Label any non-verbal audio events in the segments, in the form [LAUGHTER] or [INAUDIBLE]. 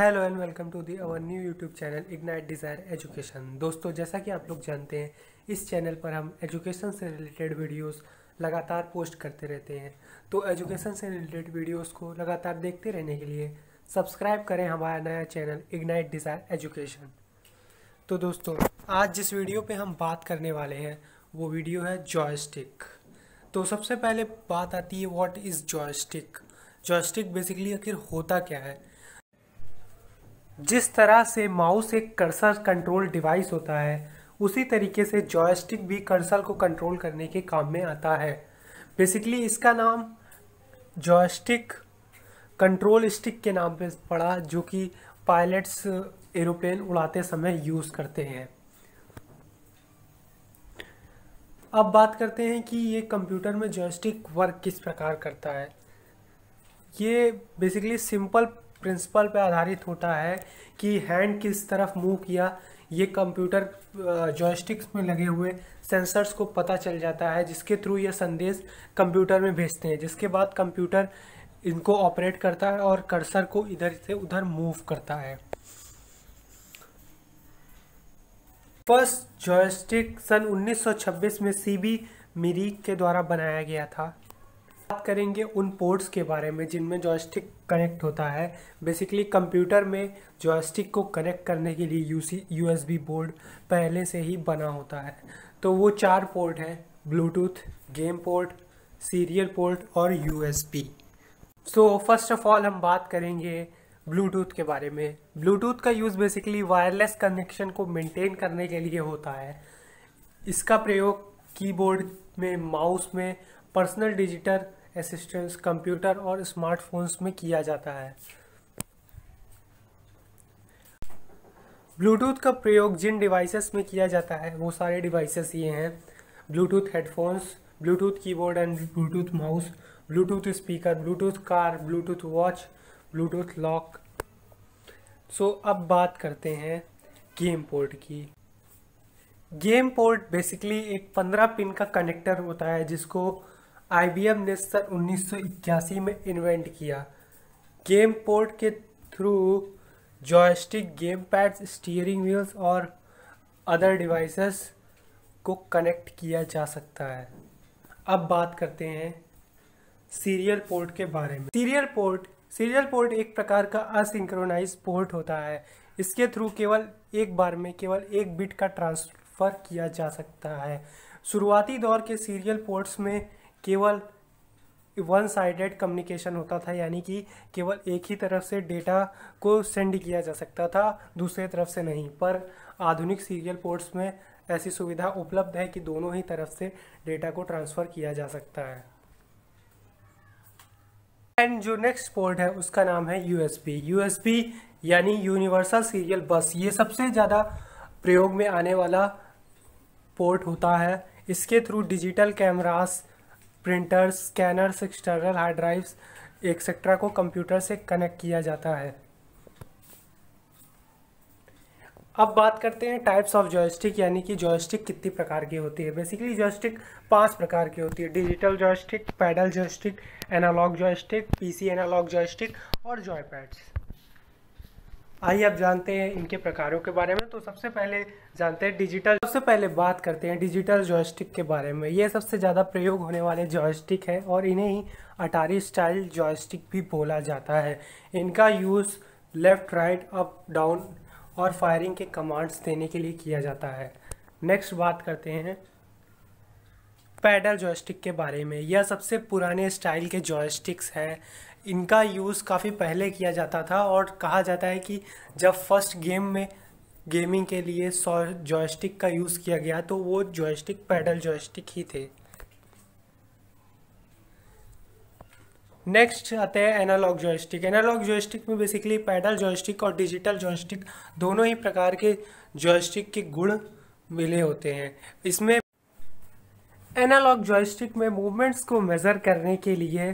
hello and welcome to the our new YouTube channel ignite desire education दोस्तों जैसा कि आप लोग जानते हैं इस चैनल पर हम एजुकेशन से रिलेटेड वीडियोस लगातार पोस्ट करते रहते हैं तो एजुकेशन से रिलेटेड वीडियोस को लगातार देखते रहने के लिए सब्सक्राइब करें हमारा नया चैनल इग्नाइट डिज़ायर एजुकेशन तो दोस्तों आज जिस वीडियो पर हम बात करने वाले हैं वो वीडियो है जॉयस्टिक तो सबसे पहले बात आती है what is joystick joystick basically आखिर होता क्या है जिस तरह से माउस एक कर्सर कंट्रोल डिवाइस होता है उसी तरीके से जॉयस्टिक भी कर्सर को कंट्रोल करने के काम में आता है बेसिकली इसका नाम जॉयस्टिक कंट्रोल स्टिक के नाम पे पड़ा जो कि पायलट्स एरोप्लेन उड़ाते समय यूज़ करते हैं अब बात करते हैं कि ये कंप्यूटर में जॉयस्टिक वर्क किस प्रकार करता है ये बेसिकली सिंपल प्रिंसिपल पे आधारित होता है कि हैंड किस तरफ मूव किया ये कंप्यूटर जॉयस्टिक्स में लगे हुए सेंसर्स को पता चल जाता है जिसके थ्रू ये संदेश कंप्यूटर में भेजते हैं जिसके बाद कंप्यूटर इनको ऑपरेट करता है और कर्सर को इधर से उधर मूव करता है फर्स्ट जॉयस्टिक सन 1926 में सीबी मिरीक के द्वारा बनाया गया था बात करेंगे उन पोर्ट्स के बारे में जिनमें जॉयस्टिक कनेक्ट होता है बेसिकली कंप्यूटर में जॉयस्टिक को कनेक्ट करने के लिए यू सी बोर्ड पहले से ही बना होता है तो वो चार पोर्ट हैं Bluetooth game port serial port और USB so first of all हम बात करेंगे ब्लूटूथ के बारे में ब्लूटूथ का यूज़ बेसिकली वायरलेस कनेक्शन को मेंटेन करने के लिए होता है इसका प्रयोग कीबोर्ड में माउस में पर्सनल डिजिटल असिस्टेंस कंप्यूटर और स्मार्टफोन्स में किया जाता है ब्लूटूथ का प्रयोग जिन डिवाइसेस में किया जाता है वो सारे डिवाइसेस ये हैं Bluetooth headphones Bluetooth keyboard and Bluetooth mouse Bluetooth speaker Bluetooth car Bluetooth watch Bluetooth lock so अब बात करते हैं गेम पोर्ट की गेम पोर्ट बेसिकली एक 15 पिन का कनेक्टर होता है जिसको आईबीएम ने सन उन्नीस में इन्वेंट किया गेम पोर्ट के through joystick game pads steering wheels और अदर डिवाइसेस को कनेक्ट किया जा सकता है अब बात करते हैं सीरियल पोर्ट के बारे में सीरियल पोर्ट सीरियल पोर्ट एक प्रकार का असिंक्रोनाइज पोर्ट होता है इसके थ्रू केवल एक बार में केवल एक बिट का ट्रांसफ़र किया जा सकता है शुरुआती दौर के सीरियल पोर्ट्स में केवल वन साइडेड कम्युनिकेशन होता था यानी कि केवल एक ही तरफ से डेटा को सेंड किया जा सकता था दूसरे तरफ से नहीं पर आधुनिक सीरियल पोर्ट्स में ऐसी सुविधा उपलब्ध है कि दोनों ही तरफ से डेटा को ट्रांसफ़र किया जा सकता है एंड जो नेक्स्ट पोर्ट है उसका नाम है U U S S P यानी यूनिवर्सल सीरियल बस ये सबसे ज़्यादा प्रयोग में आने वाला पोर्ट होता है इसके through digital cameras printers scanners external hard drives etcetera को कंप्यूटर से कनेक्ट किया जाता है अब बात करते हैं टाइप्स ऑफ जॉयस्टिक यानी कि जॉयस्टिक कितनी प्रकार की होती है बेसिकली जॉयस्टिक पांच प्रकार की होती है digital joystick paddle joystick analogue joystick PC analogue joystick और जॉयपैड्स आइए अब जानते हैं इनके प्रकारों के बारे में तो सबसे पहले जानते हैं डिजिटल सबसे पहले बात करते हैं डिजिटल जॉयस्टिक के बारे में ये सबसे ज़्यादा प्रयोग होने वाले जॉयस्टिक है और इन्हें ही अटारी स्टाइल जॉयस्टिक भी बोला जाता है इनका use left right up down और फायरिंग के कमांड्स देने के लिए किया जाता है नेक्स्ट बात करते हैं पैडल जॉयस्टिक के बारे में यह सबसे पुराने स्टाइल के जॉयस्टिक्स हैं इनका यूज़ काफ़ी पहले किया जाता था और कहा जाता है कि जब फर्स्ट गेम में गेमिंग के लिए सॉ जॉयस्टिक का यूज़ किया गया तो वो जॉयस्टिक पैडल जॉयस्टिक ही थे नेक्स्ट आते हैं एनालॉग जॉयस्टिक एनालॉग जॉयस्टिक में बेसिकली पैडल जॉयस्टिक और डिजिटल जॉयस्टिक दोनों ही प्रकार के जॉयस्टिक के गुण मिले होते हैं इसमें एनालॉग जॉयस्टिक में मूवमेंट्स को मेज़र करने के लिए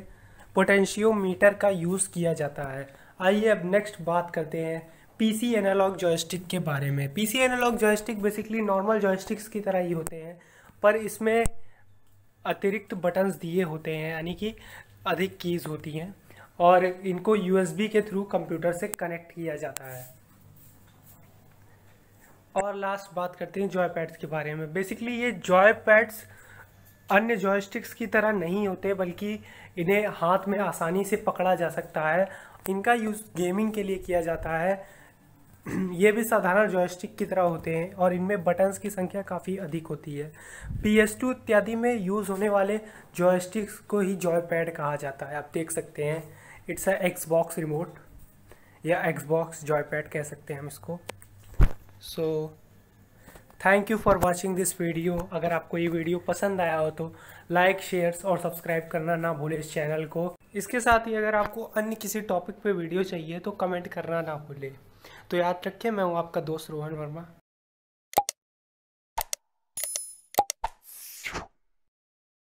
पोटेंशियोमीटर का यूज़ किया जाता है आइए अब नेक्स्ट बात करते हैं पीसी एनालॉग जॉयस्टिक के बारे में PC analogue joystick basically normal joysticks की तरह ही होते हैं पर इसमें अतिरिक्त बटन्स दिए होते हैं यानी कि अधिक कीज़ होती हैं और इनको यूएसबी के थ्रू कंप्यूटर से कनेक्ट किया जाता है और लास्ट बात करते हैं जॉय पैड्स के बारे में बेसिकली ये जॉय पैड्स अन्य जॉयस्टिक्स की तरह नहीं होते बल्कि इन्हें हाथ में आसानी से पकड़ा जा सकता है इनका यूज़ गेमिंग के लिए किया जाता है [CLEARS THROAT] ये भी साधारण जॉयस्टिक की तरह होते हैं और इनमें बटन्स की संख्या काफ़ी अधिक होती है पी एस टू इत्यादि में यूज़ होने वाले जॉयस्टिक्स को ही जॉयपैड कहा जाता है आप देख सकते हैं इट्स अ एक्सबॉक्स रिमोट या एक्सबॉक्स जॉयपैड कह सकते हैं हम इसको so so, thank you for watching this video अगर आपको ये वीडियो पसंद आया हो तो लाइक शेयर्स और सब्सक्राइब करना ना भूलें इस चैनल को इसके साथ ही अगर आपको अन्य किसी टॉपिक पे वीडियो चाहिए तो कमेंट करना ना भूलें तो याद रखिए मैं हूँ आपका दोस्त रोहन वर्मा